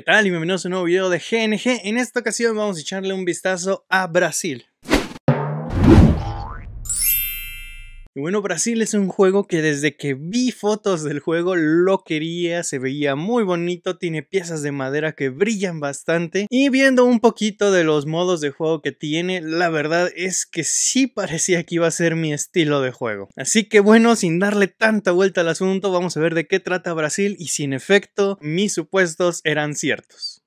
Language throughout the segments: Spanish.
¿Qué tal? Y bienvenidos a un nuevo video de GNG. En esta ocasión vamos a echarle un vistazo a Brasil. bueno, Brasil es un juego que desde que vi fotos del juego lo quería, se veía muy bonito, tiene piezas de madera que brillan bastante. Y viendo un poquito de los modos de juego que tiene, la verdad es que sí parecía que iba a ser mi estilo de juego. Así que bueno, sin darle tanta vuelta al asunto, vamos a ver de qué trata Brasil y si en efecto mis supuestos eran ciertos.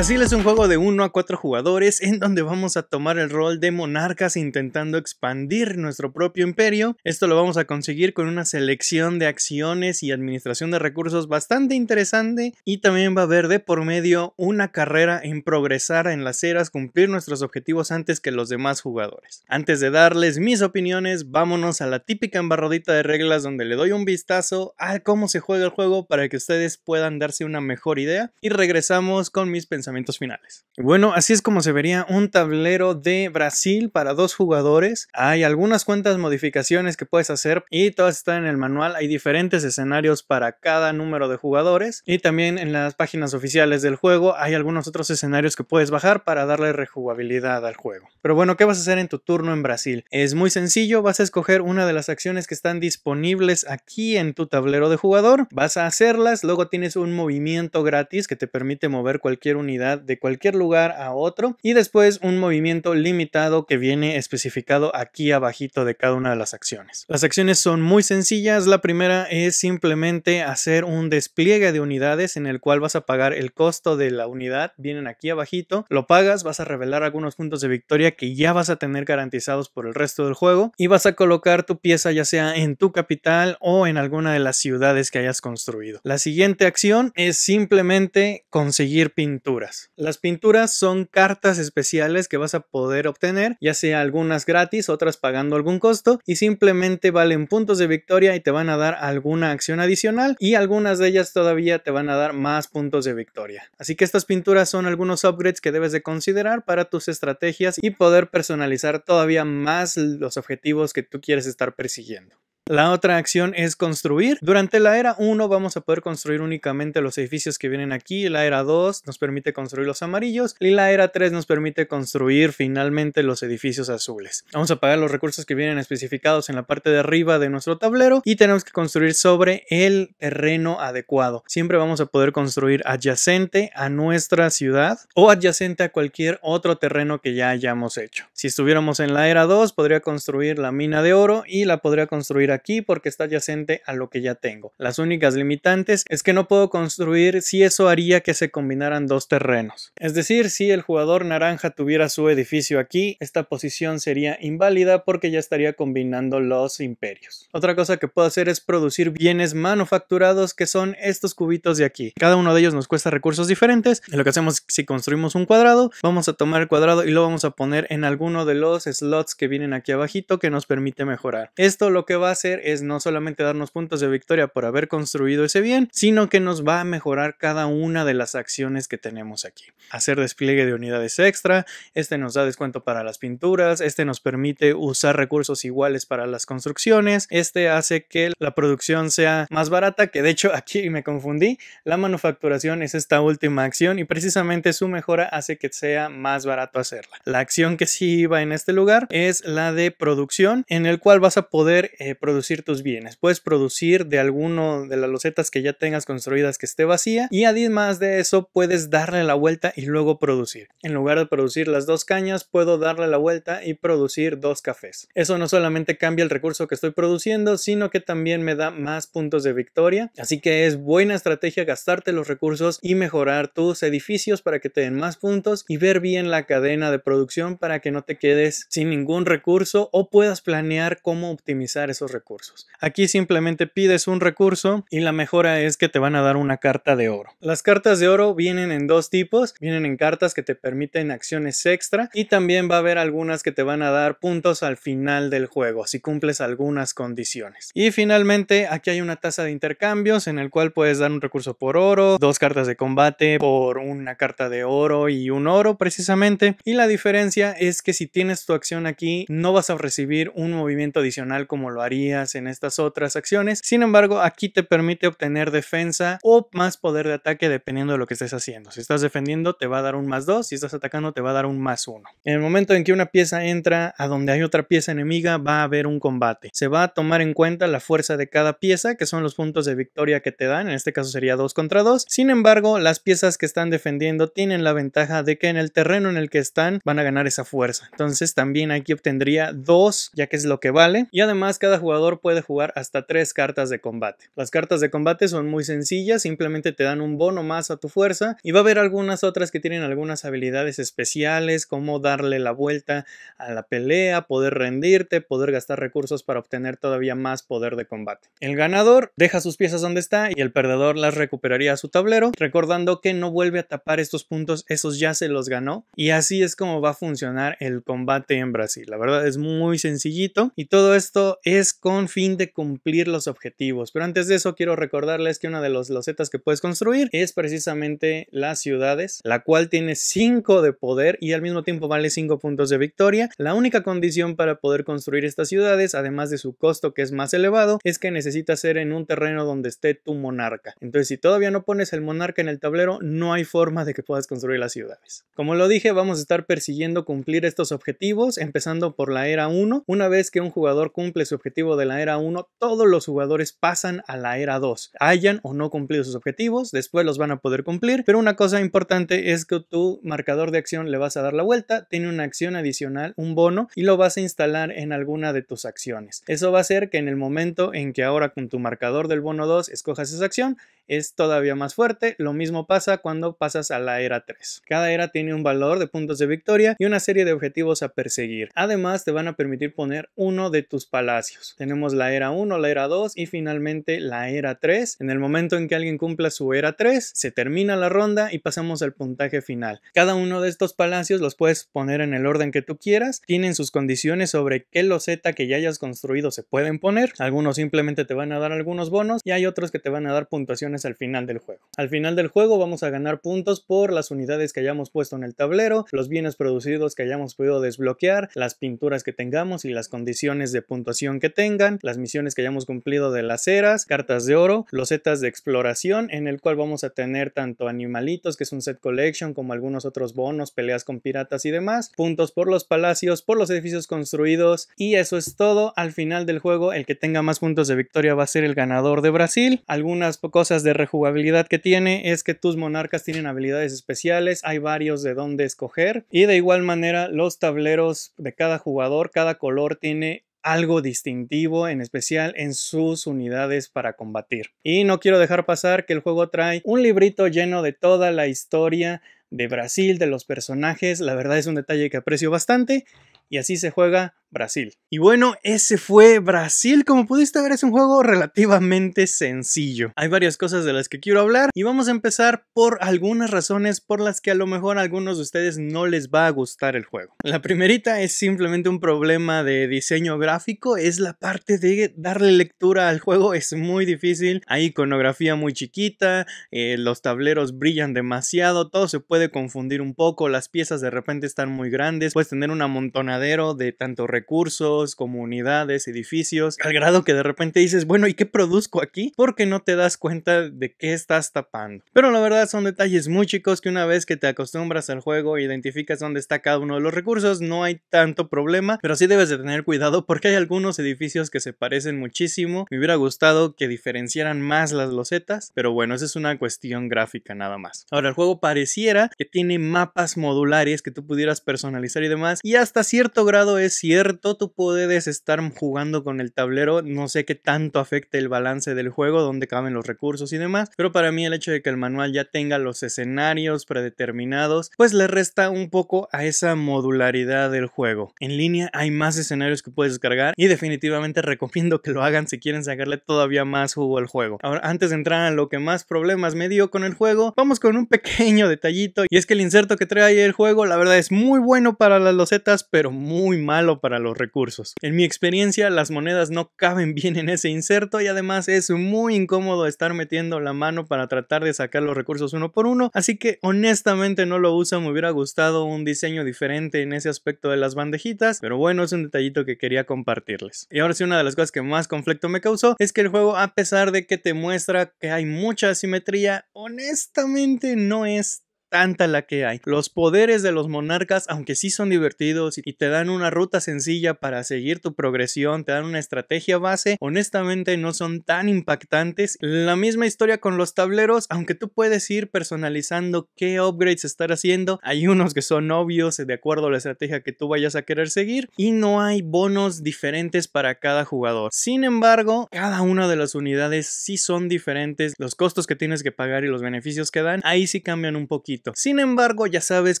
Brasil es un juego de 1 a 4 jugadores en donde vamos a tomar el rol de monarcas intentando expandir nuestro propio imperio. Esto lo vamos a conseguir con una selección de acciones y administración de recursos bastante interesante y también va a haber de por medio una carrera en progresar en las eras, cumplir nuestros objetivos antes que los demás jugadores. Antes de darles mis opiniones, vámonos a la típica embarradita de reglas donde le doy un vistazo a cómo se juega el juego para que ustedes puedan darse una mejor idea y regresamos con mis pensamientos finales. Bueno, así es como se vería un tablero de Brasil para dos jugadores. Hay algunas cuantas modificaciones que puedes hacer y todas están en el manual. Hay diferentes escenarios para cada número de jugadores y también en las páginas oficiales del juego hay algunos otros escenarios que puedes bajar para darle rejugabilidad al juego. Pero bueno, ¿qué vas a hacer en tu turno en Brasil? Es muy sencillo, vas a escoger una de las acciones que están disponibles aquí en tu tablero de jugador, vas a hacerlas, luego tienes un movimiento gratis que te permite mover cualquier unidad de cualquier lugar a otro y después un movimiento limitado que viene especificado aquí abajito de cada una de las acciones. Las acciones son muy sencillas, la primera es simplemente hacer un despliegue de unidades en el cual vas a pagar el costo de la unidad, vienen aquí abajito, lo pagas, vas a revelar algunos puntos de victoria que ya vas a tener garantizados por el resto del juego y vas a colocar tu pieza ya sea en tu capital o en alguna de las ciudades que hayas construido. La siguiente acción es simplemente conseguir pintura las pinturas son cartas especiales que vas a poder obtener, ya sea algunas gratis, otras pagando algún costo y simplemente valen puntos de victoria y te van a dar alguna acción adicional y algunas de ellas todavía te van a dar más puntos de victoria. Así que estas pinturas son algunos upgrades que debes de considerar para tus estrategias y poder personalizar todavía más los objetivos que tú quieres estar persiguiendo. La otra acción es construir. Durante la era 1 vamos a poder construir únicamente los edificios que vienen aquí. La era 2 nos permite construir los amarillos y la era 3 nos permite construir finalmente los edificios azules. Vamos a pagar los recursos que vienen especificados en la parte de arriba de nuestro tablero y tenemos que construir sobre el terreno adecuado. Siempre vamos a poder construir adyacente a nuestra ciudad o adyacente a cualquier otro terreno que ya hayamos hecho. Si estuviéramos en la era 2 podría construir la mina de oro y la podría construir aquí aquí porque está adyacente a lo que ya tengo. Las únicas limitantes es que no puedo construir si eso haría que se combinaran dos terrenos. Es decir, si el jugador naranja tuviera su edificio aquí, esta posición sería inválida porque ya estaría combinando los imperios. Otra cosa que puedo hacer es producir bienes manufacturados que son estos cubitos de aquí. Cada uno de ellos nos cuesta recursos diferentes. Lo que hacemos si construimos un cuadrado, vamos a tomar el cuadrado y lo vamos a poner en alguno de los slots que vienen aquí abajito que nos permite mejorar. Esto lo que va a es no solamente darnos puntos de victoria por haber construido ese bien, sino que nos va a mejorar cada una de las acciones que tenemos aquí. Hacer despliegue de unidades extra, este nos da descuento para las pinturas, este nos permite usar recursos iguales para las construcciones, este hace que la producción sea más barata, que de hecho aquí me confundí, la manufacturación es esta última acción y precisamente su mejora hace que sea más barato hacerla. La acción que sí va en este lugar es la de producción, en el cual vas a poder eh, producir tus bienes. Puedes producir de alguno de las losetas que ya tengas construidas que esté vacía y además de eso puedes darle la vuelta y luego producir. En lugar de producir las dos cañas, puedo darle la vuelta y producir dos cafés. Eso no solamente cambia el recurso que estoy produciendo, sino que también me da más puntos de victoria. Así que es buena estrategia gastarte los recursos y mejorar tus edificios para que te den más puntos y ver bien la cadena de producción para que no te quedes sin ningún recurso o puedas planear cómo optimizar esos recursos recursos. Aquí simplemente pides un recurso y la mejora es que te van a dar una carta de oro. Las cartas de oro vienen en dos tipos, vienen en cartas que te permiten acciones extra y también va a haber algunas que te van a dar puntos al final del juego si cumples algunas condiciones. Y finalmente aquí hay una tasa de intercambios en el cual puedes dar un recurso por oro, dos cartas de combate por una carta de oro y un oro precisamente y la diferencia es que si tienes tu acción aquí no vas a recibir un movimiento adicional como lo haría en estas otras acciones. Sin embargo, aquí te permite obtener defensa o más poder de ataque dependiendo de lo que estés haciendo. Si estás defendiendo te va a dar un más 2, si estás atacando te va a dar un más 1. En el momento en que una pieza entra a donde hay otra pieza enemiga va a haber un combate. Se va a tomar en cuenta la fuerza de cada pieza, que son los puntos de victoria que te dan, en este caso sería 2 contra 2. Sin embargo, las piezas que están defendiendo tienen la ventaja de que en el terreno en el que están van a ganar esa fuerza. Entonces también aquí obtendría 2, ya que es lo que vale. Y además cada jugador puede jugar hasta tres cartas de combate. Las cartas de combate son muy sencillas, simplemente te dan un bono más a tu fuerza y va a haber algunas otras que tienen algunas habilidades especiales como darle la vuelta a la pelea, poder rendirte, poder gastar recursos para obtener todavía más poder de combate. El ganador deja sus piezas donde está y el perdedor las recuperaría a su tablero, recordando que no vuelve a tapar estos puntos, esos ya se los ganó y así es como va a funcionar el combate en Brasil. La verdad es muy sencillito y todo esto es con fin de cumplir los objetivos. Pero antes de eso quiero recordarles que una de las losetas que puedes construir es precisamente las ciudades, la cual tiene 5 de poder y al mismo tiempo vale 5 puntos de victoria. La única condición para poder construir estas ciudades, además de su costo que es más elevado, es que necesita ser en un terreno donde esté tu monarca. Entonces si todavía no pones el monarca en el tablero, no hay forma de que puedas construir las ciudades. Como lo dije, vamos a estar persiguiendo cumplir estos objetivos, empezando por la era 1. Una vez que un jugador cumple su objetivo de la era 1, todos los jugadores pasan a la era 2. Hayan o no cumplido sus objetivos, después los van a poder cumplir, pero una cosa importante es que tu marcador de acción le vas a dar la vuelta, tiene una acción adicional, un bono, y lo vas a instalar en alguna de tus acciones. Eso va a hacer que en el momento en que ahora con tu marcador del bono 2 escojas esa acción, es todavía más fuerte. Lo mismo pasa cuando pasas a la era 3. Cada era tiene un valor de puntos de victoria y una serie de objetivos a perseguir. Además, te van a permitir poner uno de tus palacios. Tenemos la era 1, la era 2 y finalmente la era 3. En el momento en que alguien cumpla su era 3, se termina la ronda y pasamos al puntaje final. Cada uno de estos palacios los puedes poner en el orden que tú quieras. Tienen sus condiciones sobre qué loseta que ya hayas construido se pueden poner. Algunos simplemente te van a dar algunos bonos y hay otros que te van a dar puntuaciones al final del juego. Al final del juego vamos a ganar puntos por las unidades que hayamos puesto en el tablero, los bienes producidos que hayamos podido desbloquear, las pinturas que tengamos y las condiciones de puntuación que tengan, las misiones que hayamos cumplido de las eras, cartas de oro, los setas de exploración en el cual vamos a tener tanto animalitos que es un set collection como algunos otros bonos, peleas con piratas y demás, puntos por los palacios, por los edificios construidos y eso es todo. Al final del juego el que tenga más puntos de victoria va a ser el ganador de Brasil. Algunas cosas de rejugabilidad que tiene es que tus monarcas tienen habilidades especiales, hay varios de dónde escoger y de igual manera los tableros de cada jugador, cada color tiene algo distintivo, en especial en sus unidades para combatir. Y no quiero dejar pasar que el juego trae un librito lleno de toda la historia de Brasil, de los personajes, la verdad es un detalle que aprecio bastante y así se juega Brasil. Y bueno, ese fue Brasil. Como pudiste ver, es un juego relativamente sencillo. Hay varias cosas de las que quiero hablar y vamos a empezar por algunas razones por las que a lo mejor a algunos de ustedes no les va a gustar el juego. La primerita es simplemente un problema de diseño gráfico, es la parte de darle lectura al juego, es muy difícil. Hay iconografía muy chiquita, eh, los tableros brillan demasiado, todo se puede confundir un poco, las piezas de repente están muy grandes, puedes tener un amontonadero de tanto recursos recursos, comunidades, edificios, al grado que de repente dices, bueno, ¿y qué produzco aquí? Porque no te das cuenta de qué estás tapando. Pero la verdad son detalles muy chicos que una vez que te acostumbras al juego, identificas dónde está cada uno de los recursos, no hay tanto problema, pero sí debes de tener cuidado porque hay algunos edificios que se parecen muchísimo. Me hubiera gustado que diferenciaran más las losetas, pero bueno, esa es una cuestión gráfica nada más. Ahora, el juego pareciera que tiene mapas modulares que tú pudieras personalizar y demás, y hasta cierto grado es cierto todo tú puedes estar jugando con el tablero, no sé qué tanto afecte el balance del juego, dónde caben los recursos y demás, pero para mí el hecho de que el manual ya tenga los escenarios predeterminados, pues le resta un poco a esa modularidad del juego. En línea hay más escenarios que puedes descargar y definitivamente recomiendo que lo hagan si quieren sacarle todavía más jugo al juego. Ahora, antes de entrar a lo que más problemas me dio con el juego, vamos con un pequeño detallito y es que el inserto que trae el juego la verdad es muy bueno para las losetas, pero muy malo para los recursos. En mi experiencia, las monedas no caben bien en ese inserto y además es muy incómodo estar metiendo la mano para tratar de sacar los recursos uno por uno, así que honestamente no lo uso, me hubiera gustado un diseño diferente en ese aspecto de las bandejitas, pero bueno, es un detallito que quería compartirles. Y ahora sí, una de las cosas que más conflicto me causó es que el juego, a pesar de que te muestra que hay mucha asimetría, honestamente no es tanta la que hay. Los poderes de los monarcas, aunque sí son divertidos y te dan una ruta sencilla para seguir tu progresión, te dan una estrategia base, honestamente no son tan impactantes. La misma historia con los tableros, aunque tú puedes ir personalizando qué upgrades estar haciendo, hay unos que son obvios de acuerdo a la estrategia que tú vayas a querer seguir y no hay bonos diferentes para cada jugador. Sin embargo, cada una de las unidades sí son diferentes, los costos que tienes que pagar y los beneficios que dan, ahí sí cambian un poquito. Sin embargo, ya sabes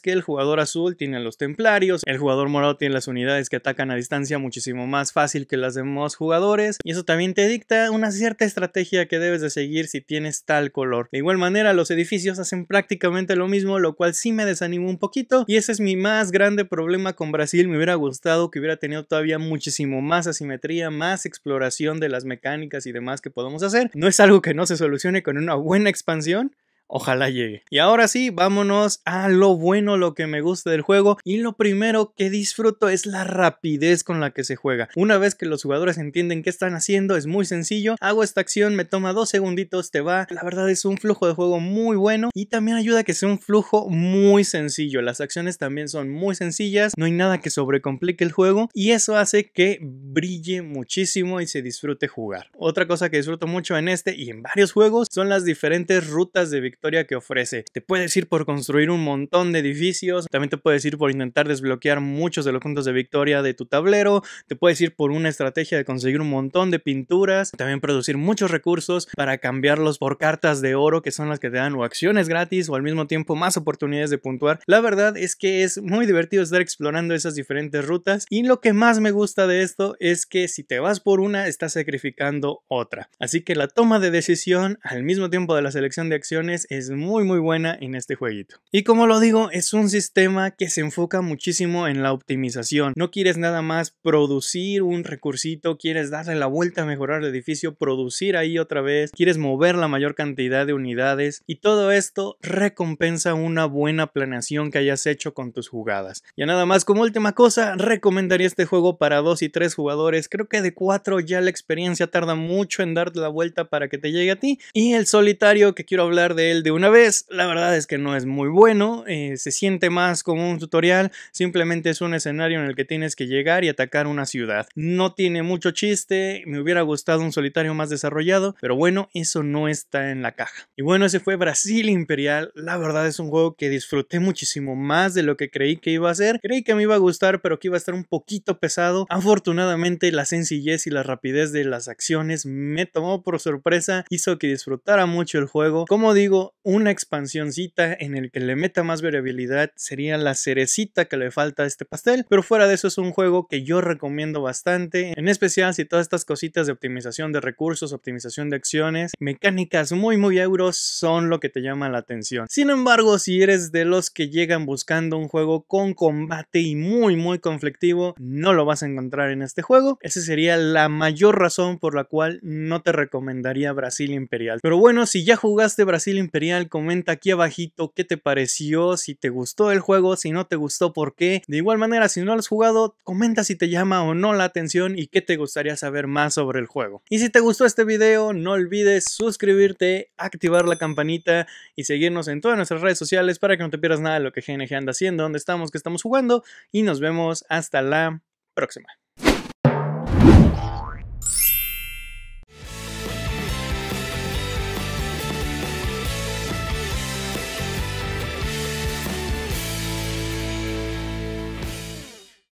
que el jugador azul tiene a los templarios, el jugador morado tiene las unidades que atacan a distancia muchísimo más fácil que las demás jugadores y eso también te dicta una cierta estrategia que debes de seguir si tienes tal color. De igual manera, los edificios hacen prácticamente lo mismo, lo cual sí me desanimó un poquito y ese es mi más grande problema con Brasil. Me hubiera gustado que hubiera tenido todavía muchísimo más asimetría, más exploración de las mecánicas y demás que podemos hacer. No es algo que no se solucione con una buena expansión, Ojalá llegue. Y ahora sí, vámonos a lo bueno, lo que me gusta del juego. Y lo primero que disfruto es la rapidez con la que se juega. Una vez que los jugadores entienden qué están haciendo, es muy sencillo. Hago esta acción, me toma dos segunditos, te va. La verdad es un flujo de juego muy bueno y también ayuda a que sea un flujo muy sencillo. Las acciones también son muy sencillas, no hay nada que sobrecomplique el juego y eso hace que brille muchísimo y se disfrute jugar. Otra cosa que disfruto mucho en este y en varios juegos son las diferentes rutas de victoria que ofrece. Te puedes ir por construir un montón de edificios, también te puedes ir por intentar desbloquear muchos de los puntos de victoria de tu tablero, te puedes ir por una estrategia de conseguir un montón de pinturas, también producir muchos recursos para cambiarlos por cartas de oro que son las que te dan o acciones gratis o al mismo tiempo más oportunidades de puntuar. La verdad es que es muy divertido estar explorando esas diferentes rutas y lo que más me gusta de esto es que si te vas por una estás sacrificando otra. Así que la toma de decisión al mismo tiempo de la selección de acciones es muy muy buena en este jueguito. Y como lo digo, es un sistema que se enfoca muchísimo en la optimización. No quieres nada más producir un recursito, quieres darle la vuelta a mejorar el edificio, producir ahí otra vez, quieres mover la mayor cantidad de unidades y todo esto recompensa una buena planeación que hayas hecho con tus jugadas. Ya nada más como última cosa, recomendaría este juego para dos y tres jugadores. Creo que de cuatro ya la experiencia tarda mucho en darte la vuelta para que te llegue a ti y el solitario que quiero hablar de el de una vez, la verdad es que no es muy bueno, eh, se siente más como un tutorial, simplemente es un escenario en el que tienes que llegar y atacar una ciudad. No tiene mucho chiste, me hubiera gustado un solitario más desarrollado, pero bueno, eso no está en la caja. Y bueno, ese fue Brasil Imperial, la verdad es un juego que disfruté muchísimo más de lo que creí que iba a ser, creí que me iba a gustar, pero que iba a estar un poquito pesado. Afortunadamente la sencillez y la rapidez de las acciones me tomó por sorpresa, hizo que disfrutara mucho el juego. Como digo, una expansioncita en el que le meta más variabilidad sería la cerecita que le falta a este pastel, pero fuera de eso es un juego que yo recomiendo bastante, en especial si todas estas cositas de optimización de recursos, optimización de acciones, mecánicas muy muy euros son lo que te llama la atención. Sin embargo, si eres de los que llegan buscando un juego con combate y muy muy conflictivo, no lo vas a encontrar en este juego. Esa sería la mayor razón por la cual no te recomendaría Brasil Imperial. Pero bueno, si ya jugaste Brasil Imperial, Imperial, comenta aquí abajito qué te pareció, si te gustó el juego, si no te gustó, por qué. De igual manera, si no lo has jugado, comenta si te llama o no la atención y qué te gustaría saber más sobre el juego. Y si te gustó este video, no olvides suscribirte, activar la campanita y seguirnos en todas nuestras redes sociales para que no te pierdas nada de lo que GNG anda haciendo, donde estamos, que estamos jugando y nos vemos hasta la próxima.